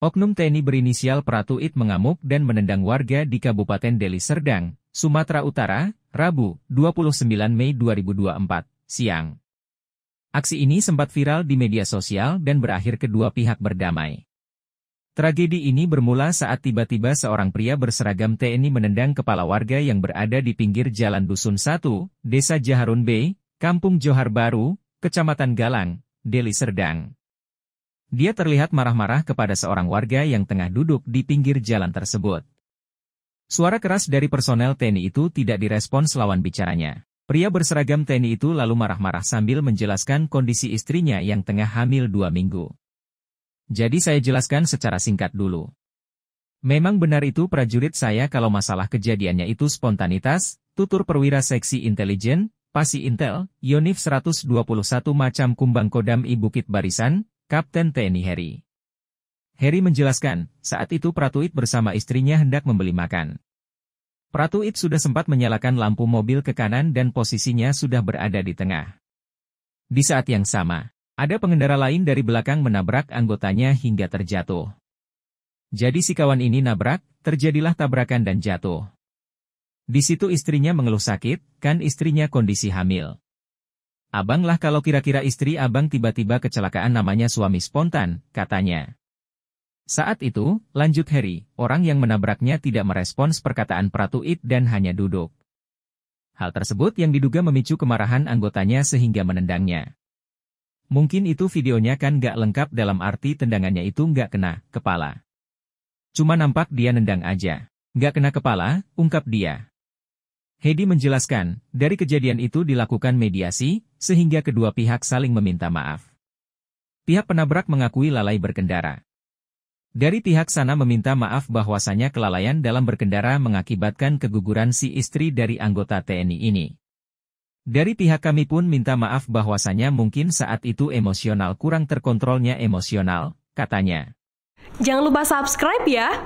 Oknum TNI berinisial Pratu It mengamuk dan menendang warga di Kabupaten Deli Serdang, Sumatera Utara, Rabu, 29 Mei 2024, siang. Aksi ini sempat viral di media sosial dan berakhir kedua pihak berdamai. Tragedi ini bermula saat tiba-tiba seorang pria berseragam TNI menendang kepala warga yang berada di pinggir Jalan Dusun 1, Desa Jaharun B, Kampung Johar Baru, Kecamatan Galang, Deli Serdang. Dia terlihat marah-marah kepada seorang warga yang tengah duduk di pinggir jalan tersebut. Suara keras dari personel TNI itu tidak direspon lawan bicaranya. Pria berseragam TNI itu lalu marah-marah sambil menjelaskan kondisi istrinya yang tengah hamil dua minggu. Jadi saya jelaskan secara singkat dulu. Memang benar itu prajurit saya kalau masalah kejadiannya itu spontanitas, tutur perwira seksi intelijen, pasi intel, Yonif 121 macam kumbang kodam ibukit Barisan, Kapten TNI Harry. Harry menjelaskan, saat itu Pratuit bersama istrinya hendak membeli makan. Pratuit sudah sempat menyalakan lampu mobil ke kanan dan posisinya sudah berada di tengah. Di saat yang sama, ada pengendara lain dari belakang menabrak anggotanya hingga terjatuh. Jadi si kawan ini nabrak, terjadilah tabrakan dan jatuh. Di situ istrinya mengeluh sakit, kan istrinya kondisi hamil. Abang lah kalau kira-kira istri abang tiba-tiba kecelakaan namanya suami spontan, katanya. Saat itu, lanjut Harry, orang yang menabraknya tidak merespons perkataan Pratu It dan hanya duduk. Hal tersebut yang diduga memicu kemarahan anggotanya sehingga menendangnya. Mungkin itu videonya kan gak lengkap dalam arti tendangannya itu gak kena kepala. Cuma nampak dia nendang aja. Gak kena kepala, ungkap dia. Hedi menjelaskan, dari kejadian itu dilakukan mediasi, sehingga kedua pihak saling meminta maaf. Pihak penabrak mengakui lalai berkendara. Dari pihak sana meminta maaf bahwasanya kelalaian dalam berkendara mengakibatkan keguguran si istri dari anggota TNI ini. Dari pihak kami pun minta maaf bahwasanya mungkin saat itu emosional kurang terkontrolnya emosional, katanya. Jangan lupa subscribe ya!